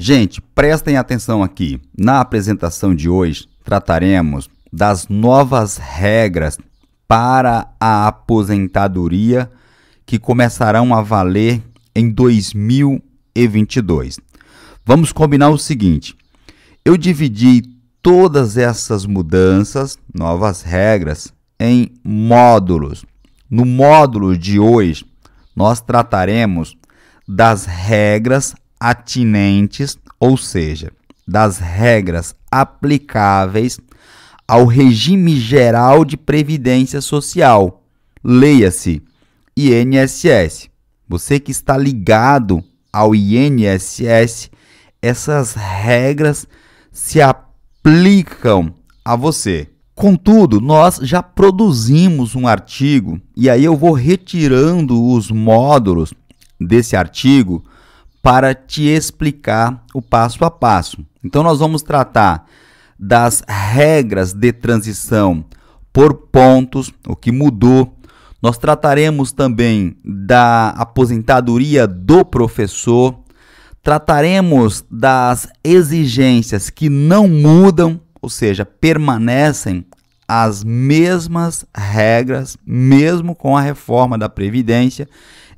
Gente, prestem atenção aqui. Na apresentação de hoje, trataremos das novas regras para a aposentadoria que começarão a valer em 2022. Vamos combinar o seguinte: eu dividi todas essas mudanças, novas regras, em módulos. No módulo de hoje, nós trataremos das regras atinentes, ou seja, das regras aplicáveis ao regime geral de previdência social. Leia-se INSS. Você que está ligado ao INSS, essas regras se aplicam a você. Contudo, nós já produzimos um artigo e aí eu vou retirando os módulos desse artigo para te explicar o passo a passo. Então, nós vamos tratar das regras de transição por pontos, o que mudou. Nós trataremos também da aposentadoria do professor. Trataremos das exigências que não mudam, ou seja, permanecem as mesmas regras, mesmo com a reforma da Previdência.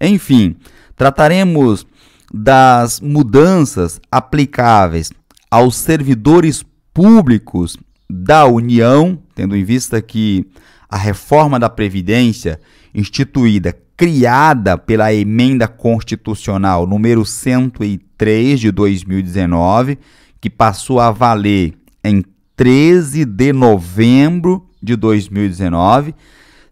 Enfim, trataremos das mudanças aplicáveis aos servidores públicos da União, tendo em vista que a reforma da Previdência, instituída, criada pela Emenda Constitucional número 103 de 2019, que passou a valer em 13 de novembro de 2019,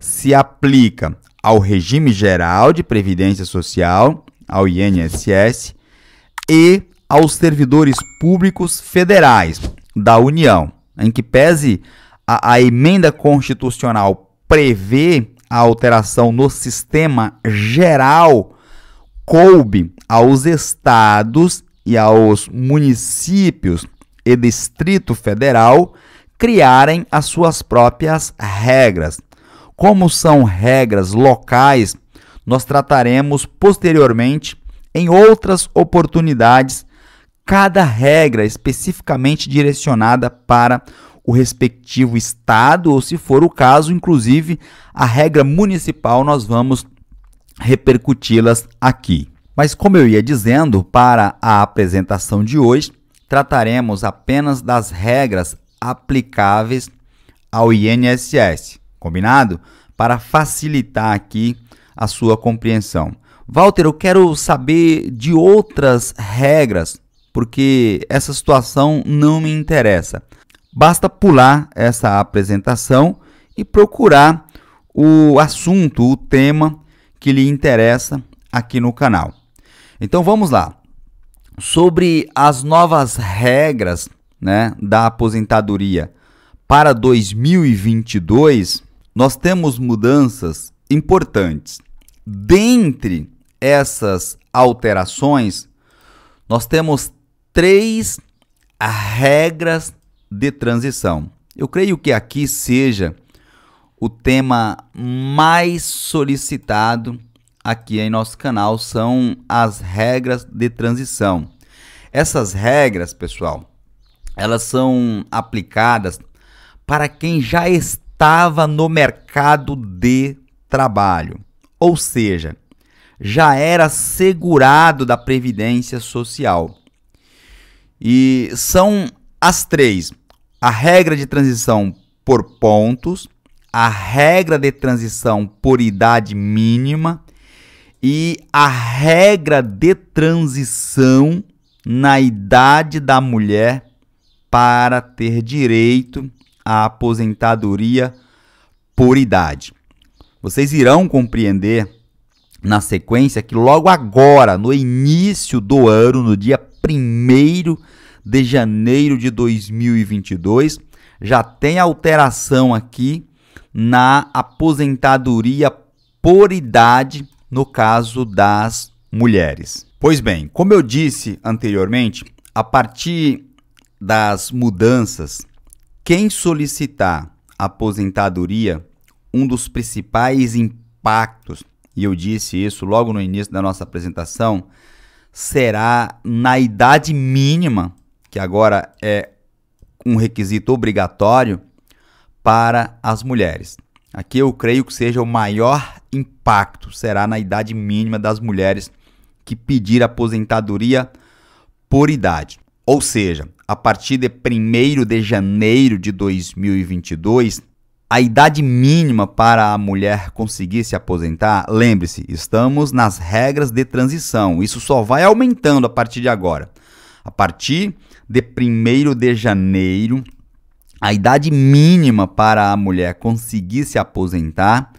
se aplica ao regime geral de previdência social ao INSS e aos servidores públicos federais da União, em que pese a, a emenda constitucional prevê a alteração no sistema geral, coube aos estados e aos municípios e Distrito Federal criarem as suas próprias regras. Como são regras locais nós trataremos posteriormente em outras oportunidades cada regra especificamente direcionada para o respectivo estado, ou se for o caso, inclusive a regra municipal, nós vamos repercuti-las aqui. Mas, como eu ia dizendo, para a apresentação de hoje, trataremos apenas das regras aplicáveis ao INSS, combinado? Para facilitar aqui a sua compreensão. Walter, eu quero saber de outras regras, porque essa situação não me interessa. Basta pular essa apresentação e procurar o assunto, o tema que lhe interessa aqui no canal. Então vamos lá. Sobre as novas regras né, da aposentadoria para 2022, nós temos mudanças importantes. Dentre essas alterações, nós temos três regras de transição. Eu creio que aqui seja o tema mais solicitado aqui em nosso canal são as regras de transição. Essas regras, pessoal, elas são aplicadas para quem já estava no mercado de trabalho. Ou seja, já era segurado da previdência social. E são as três: a regra de transição por pontos, a regra de transição por idade mínima e a regra de transição na idade da mulher para ter direito à aposentadoria por idade. Vocês irão compreender na sequência que logo agora, no início do ano, no dia 1 de janeiro de 2022, já tem alteração aqui na aposentadoria por idade no caso das mulheres. Pois bem, como eu disse anteriormente, a partir das mudanças, quem solicitar aposentadoria um dos principais impactos, e eu disse isso logo no início da nossa apresentação, será na idade mínima, que agora é um requisito obrigatório para as mulheres. Aqui eu creio que seja o maior impacto será na idade mínima das mulheres que pedir aposentadoria por idade. Ou seja, a partir de 1 de janeiro de 2022, a idade mínima para a mulher conseguir se aposentar, lembre-se, estamos nas regras de transição. Isso só vai aumentando a partir de agora. A partir de 1 de janeiro, a idade mínima para a mulher conseguir se aposentar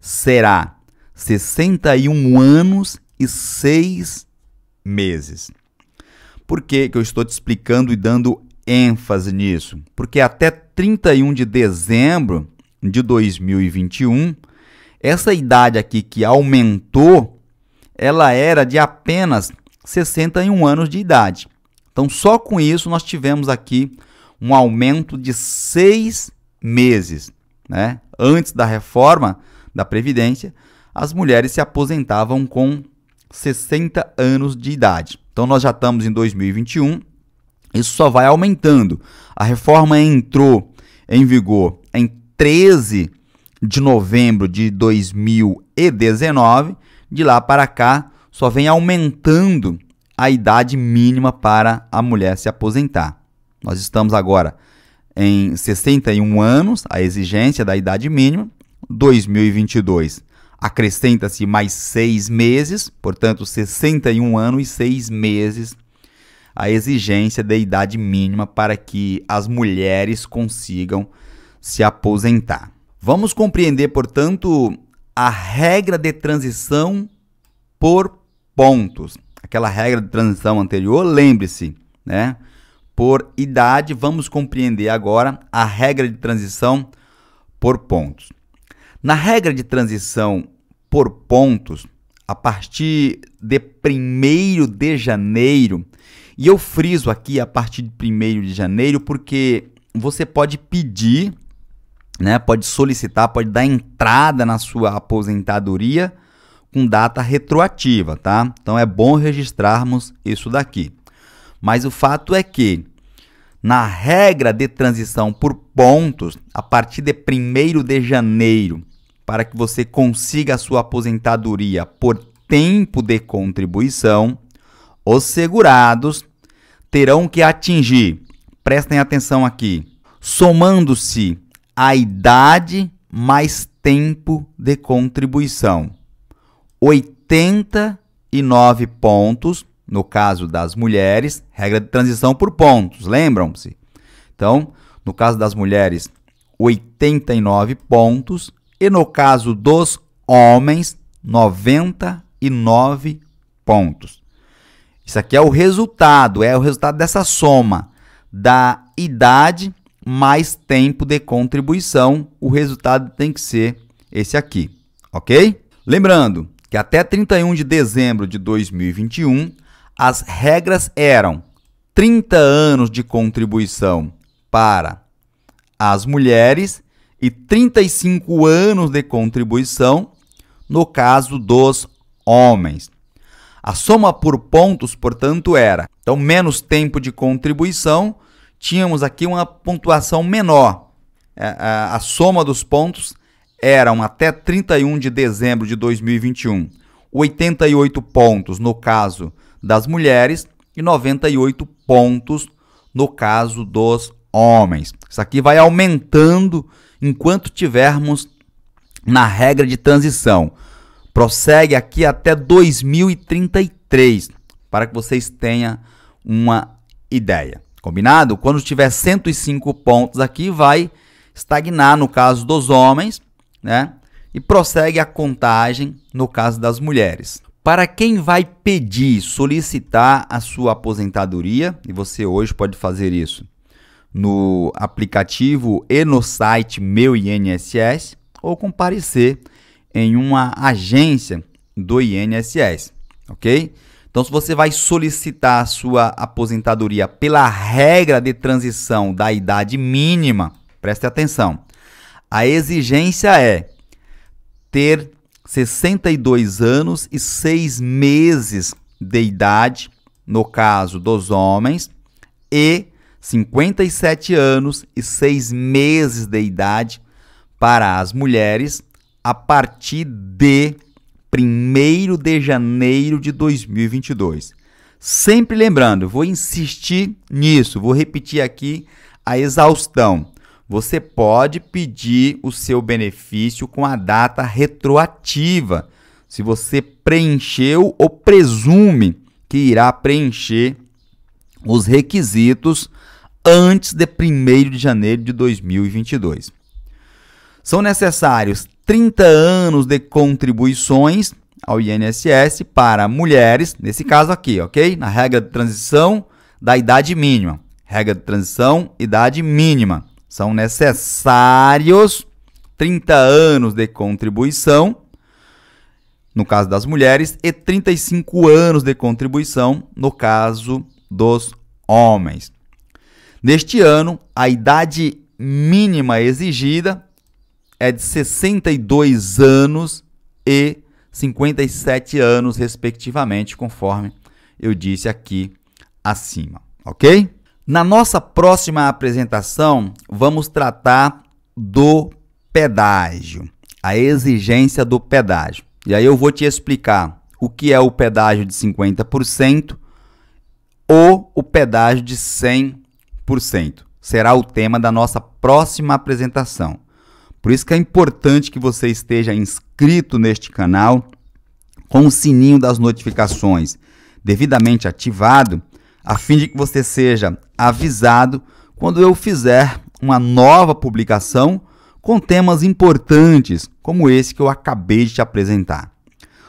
será 61 anos e 6 meses. Por que, que eu estou te explicando e dando ênfase nisso? Porque até 31 de dezembro de 2021, essa idade aqui que aumentou, ela era de apenas 61 anos de idade. Então, só com isso nós tivemos aqui um aumento de seis meses. Né? Antes da reforma da Previdência, as mulheres se aposentavam com 60 anos de idade. Então, nós já estamos em 2021, isso só vai aumentando. A reforma entrou em vigor 13 de novembro de 2019, de lá para cá, só vem aumentando a idade mínima para a mulher se aposentar. Nós estamos agora em 61 anos, a exigência da idade mínima, 2022 acrescenta-se mais seis meses, portanto 61 anos e seis meses a exigência da idade mínima para que as mulheres consigam se aposentar. Vamos compreender, portanto, a regra de transição por pontos. Aquela regra de transição anterior, lembre-se, né? Por idade, vamos compreender agora a regra de transição por pontos. Na regra de transição por pontos, a partir de 1 de janeiro, e eu friso aqui a partir de 1 de janeiro porque você pode pedir né, pode solicitar, pode dar entrada na sua aposentadoria com data retroativa, tá? Então é bom registrarmos isso daqui. Mas o fato é que na regra de transição por pontos, a partir de 1 de janeiro, para que você consiga a sua aposentadoria por tempo de contribuição, os segurados terão que atingir, prestem atenção aqui, somando-se a idade mais tempo de contribuição. 89 pontos, no caso das mulheres, regra de transição por pontos, lembram-se? Então, no caso das mulheres, 89 pontos, e no caso dos homens, 99 pontos. Isso aqui é o resultado, é o resultado dessa soma da idade mais tempo de contribuição, o resultado tem que ser esse aqui, ok? Lembrando que até 31 de dezembro de 2021, as regras eram 30 anos de contribuição para as mulheres e 35 anos de contribuição no caso dos homens. A soma por pontos, portanto, era então menos tempo de contribuição tínhamos aqui uma pontuação menor. A, é, a, é, a soma dos pontos eram até 31 de dezembro de 2021, 88 pontos no caso das mulheres e 98 pontos no caso dos homens. Isso aqui vai aumentando enquanto tivermos na regra de transição. Prossegue aqui até 2033, para que vocês tenham uma ideia. Combinado? Quando tiver 105 pontos aqui, vai estagnar no caso dos homens, né? E prossegue a contagem no caso das mulheres. Para quem vai pedir, solicitar a sua aposentadoria, e você hoje pode fazer isso no aplicativo e no site Meu INSS, ou comparecer em uma agência do INSS, ok? Então, se você vai solicitar a sua aposentadoria pela regra de transição da idade mínima, preste atenção. A exigência é ter 62 anos e 6 meses de idade, no caso dos homens, e 57 anos e 6 meses de idade para as mulheres a partir de 1 de janeiro de 2022. Sempre lembrando, vou insistir nisso, vou repetir aqui a exaustão. Você pode pedir o seu benefício com a data retroativa, se você preencheu ou presume que irá preencher os requisitos antes de 1 de janeiro de 2022. São necessários 30 anos de contribuições ao INSS para mulheres, nesse caso aqui, ok? Na regra de transição da idade mínima. Regra de transição, idade mínima. São necessários 30 anos de contribuição, no caso das mulheres, e 35 anos de contribuição, no caso dos homens. Neste ano, a idade mínima exigida é de 62 anos e 57 anos, respectivamente, conforme eu disse aqui acima, ok? Na nossa próxima apresentação, vamos tratar do pedágio, a exigência do pedágio. E aí eu vou te explicar o que é o pedágio de 50% ou o pedágio de 100%. Será o tema da nossa próxima apresentação. Por isso que é importante que você esteja inscrito neste canal com o sininho das notificações devidamente ativado, a fim de que você seja avisado quando eu fizer uma nova publicação com temas importantes como esse que eu acabei de te apresentar.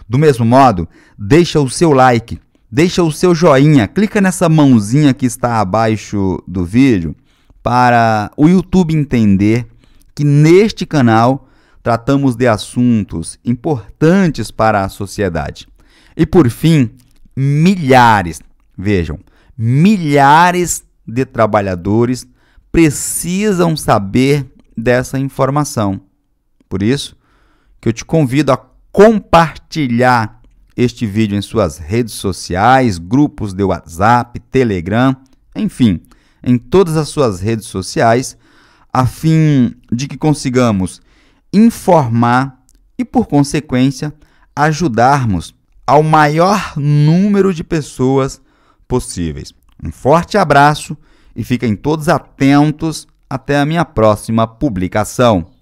Do mesmo modo, deixa o seu like, deixa o seu joinha, clica nessa mãozinha que está abaixo do vídeo para o YouTube entender que neste canal tratamos de assuntos importantes para a sociedade. E por fim, milhares, vejam, milhares de trabalhadores precisam saber dessa informação. Por isso, que eu te convido a compartilhar este vídeo em suas redes sociais, grupos de WhatsApp, Telegram, enfim, em todas as suas redes sociais a fim de que consigamos informar e, por consequência, ajudarmos ao maior número de pessoas possíveis. Um forte abraço e fiquem todos atentos até a minha próxima publicação.